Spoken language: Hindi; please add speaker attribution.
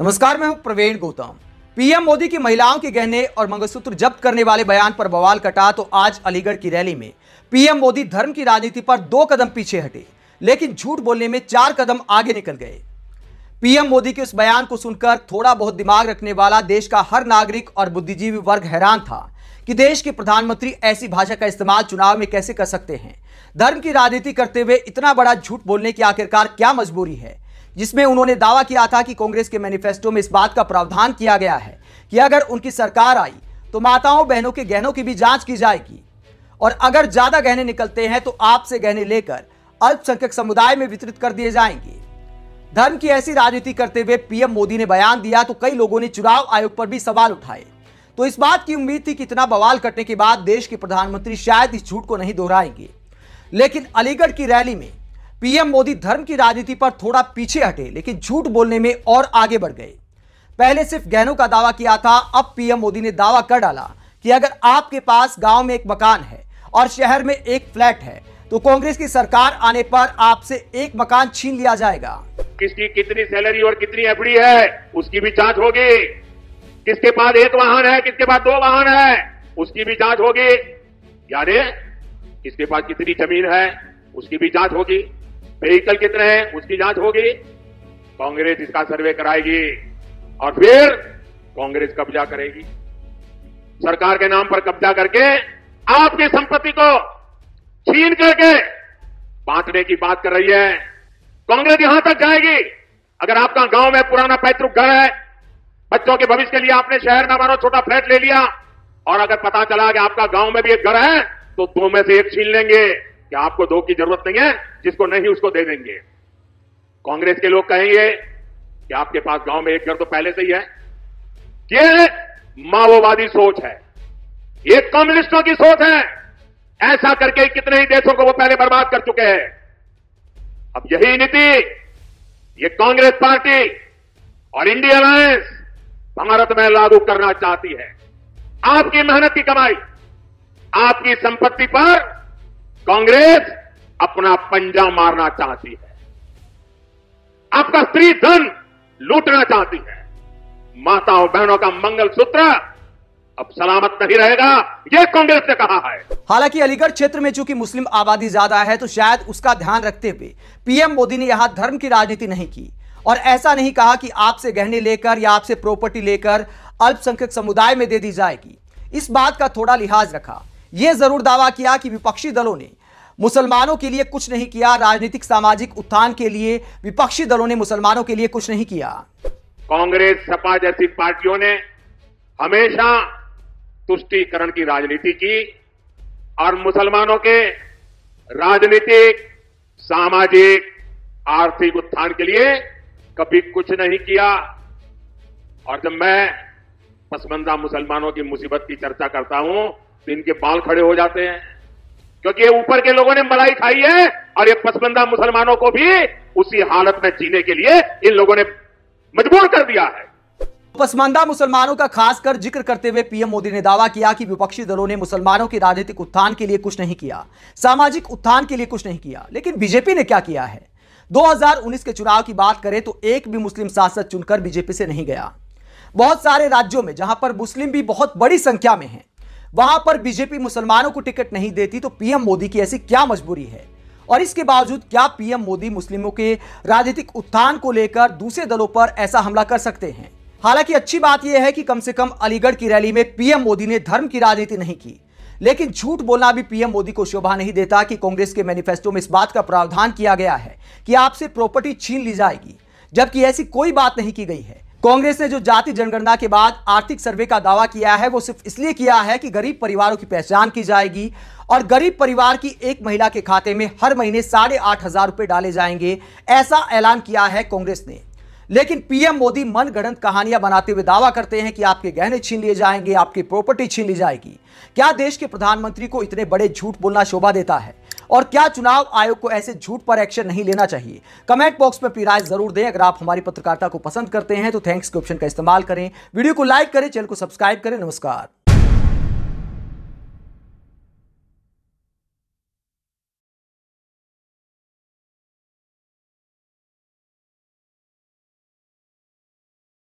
Speaker 1: नमस्कार मैं हूं प्रवीण गौतम पीएम मोदी की महिलाओं के गहने और मंगलसूत्र जब्त करने वाले बयान पर बवाल कटा तो आज अलीगढ़ की रैली में पीएम मोदी धर्म की राजनीति पर दो कदम पीछे हटे लेकिन झूठ बोलने में चार कदम आगे निकल गए पीएम मोदी के उस बयान को सुनकर थोड़ा बहुत दिमाग रखने वाला देश का हर नागरिक और बुद्धिजीवी वर्ग हैरान था कि देश के प्रधानमंत्री ऐसी भाषा का इस्तेमाल चुनाव में कैसे कर सकते हैं धर्म की राजनीति करते हुए इतना बड़ा झूठ बोलने की आखिरकार क्या मजबूरी है जिसमें उन्होंने दावा किया था कि कांग्रेस के मैनिफेस्टो में इस बात का प्रावधान किया गया है कि अगर उनकी सरकार आई तो माताओं बहनों के गहनों की भी जांच की जाएगी और अगर ज्यादा गहने निकलते हैं तो आपसे गहने लेकर अल्पसंख्यक समुदाय में वितरित कर दिए जाएंगे धर्म की ऐसी राजनीति करते हुए पीएम मोदी ने बयान दिया तो कई लोगों ने चुनाव आयोग पर भी सवाल उठाए तो इस बात की उम्मीद थी कि इतना बवाल कटने के बाद देश के प्रधानमंत्री शायद इस झूठ को नहीं दोहराएंगे लेकिन अलीगढ़ की रैली में पीएम मोदी धर्म की राजनीति पर थोड़ा पीछे हटे लेकिन झूठ बोलने में और आगे बढ़ गए पहले सिर्फ गहनों का दावा किया था अब पीएम मोदी ने दावा कर डाला कि अगर आपके पास गांव में एक मकान है और शहर में एक फ्लैट है तो कांग्रेस की सरकार आने पर आपसे एक मकान छीन लिया जाएगा
Speaker 2: किसकी कितनी सैलरी और कितनी एफडी है उसकी भी जांच होगी
Speaker 1: किसके पास एक वाहन है किसके पास दो वाहन है
Speaker 2: उसकी भी जांच होगी यानी किसके पास कितनी जमीन है उसकी भी जांच होगी व्हीकल कितने हैं उसकी जांच होगी कांग्रेस इसका सर्वे कराएगी और फिर कांग्रेस कब्जा करेगी सरकार के नाम पर कब्जा करके आपकी संपत्ति को छीन करके बांटने की बात कर रही है कांग्रेस यहां तक जाएगी अगर आपका गांव में पुराना पैतृक घर है बच्चों के भविष्य के लिए आपने शहर में मानो छोटा फ्लैट ले लिया और अगर पता चला कि आपका गांव में भी एक घर है तो दो में से एक छीन लेंगे कि आपको दो की जरूरत नहीं है जिसको नहीं उसको दे देंगे कांग्रेस के लोग कहेंगे कि आपके पास गांव में एक घर तो पहले से ही है ये माओवादी सोच है ये कम्युनिस्टों की सोच है ऐसा करके कितने ही देशों को वो पहले बर्बाद कर चुके हैं अब यही नीति ये कांग्रेस पार्टी और इंडिया अलायंस भारत में लागू करना चाहती है आपकी मेहनत की कमाई आपकी संपत्ति पर कांग्रेस अपना पंजा मारना चाहती है आपका स्त्री धन लूटना चाहती है माताओं बहनों का मंगल सूत्र अब सलामत नहीं रहेगा
Speaker 1: यह कांग्रेस ने कहा है हालांकि अलीगढ़ क्षेत्र में चूंकि मुस्लिम आबादी ज्यादा है तो शायद उसका ध्यान रखते हुए पीएम मोदी ने यहां धर्म की राजनीति नहीं की और ऐसा नहीं कहा कि आपसे गहने लेकर या आपसे प्रॉपर्टी लेकर अल्पसंख्यक समुदाय में दे दी जाएगी इस बात का थोड़ा लिहाज रखा यह जरूर दावा किया कि विपक्षी दलों ने मुसलमानों के लिए कुछ नहीं किया राजनीतिक सामाजिक उत्थान के लिए विपक्षी दलों ने मुसलमानों के लिए कुछ नहीं किया
Speaker 2: कांग्रेस सपा जैसी पार्टियों ने हमेशा तुष्टीकरण की राजनीति की और मुसलमानों के राजनीतिक सामाजिक आर्थिक उत्थान के लिए कभी कुछ नहीं किया और जब मैं पसमंदा मुसलमानों की मुसीबत की चर्चा करता हूं तो इनके बाल खड़े हो जाते हैं क्योंकि ये ऊपर के लोगों ने मलाई खाई है और ये पसमंदा मुसलमानों को भी उसी हालत में जीने के लिए इन लोगों ने मजबूर कर दिया
Speaker 1: है पसमानदा मुसलमानों का खासकर जिक्र करते हुए पीएम मोदी ने दावा किया कि विपक्षी दलों ने मुसलमानों के राजनीतिक उत्थान के लिए कुछ नहीं किया सामाजिक उत्थान के लिए कुछ नहीं किया लेकिन बीजेपी ने क्या किया है 2019 के चुनाव की बात करें तो एक भी मुस्लिम सांसद चुनकर बीजेपी से नहीं गया बहुत सारे राज्यों में जहां पर मुस्लिम भी बहुत बड़ी संख्या में है वहां पर बीजेपी मुसलमानों को टिकट नहीं देती तो पीएम मोदी की ऐसी क्या मजबूरी है और इसके बावजूद क्या पीएम मोदी मुस्लिमों के राजनीतिक उत्थान को लेकर दूसरे दलों पर ऐसा हमला कर सकते हैं हालांकि अच्छी बात यह है कि कम से कम अलीगढ़ की रैली में पीएम मोदी ने धर्म की राजनीति नहीं की लेकिन झूठ बोलना भी पीएम मोदी को शोभा नहीं देता कि कांग्रेस के मैनिफेस्टो में इस बात का प्रावधान किया गया है कि आपसे प्रॉपर्टी छीन ली जाएगी जबकि ऐसी कोई बात नहीं की गई है कांग्रेस ने जो जाति जनगणना के बाद आर्थिक सर्वे का दावा किया है वो सिर्फ इसलिए किया है कि गरीब परिवारों की पहचान की जाएगी और गरीब परिवार की एक महिला के खाते में हर महीने साढ़े आठ हजार रुपए डाले जाएंगे ऐसा ऐलान किया है कांग्रेस ने लेकिन पीएम मोदी मनगढ़ंत कहानियां बनाते हुए दावा करते हैं कि आपके गहने छीन लिए जाएंगे आपकी प्रॉपर्टी छीन ली जाएगी क्या देश के प्रधानमंत्री को इतने बड़े झूठ बोलना शोभा देता है और क्या चुनाव आयोग को ऐसे झूठ पर एक्शन नहीं लेना चाहिए कमेंट बॉक्स में अपनी राय जरूर दें अगर आप हमारी पत्रकारिता को पसंद करते हैं तो थैंक्स के ऑप्शन का इस्तेमाल करें वीडियो को लाइक करें चैनल को सब्सक्राइब करें नमस्कार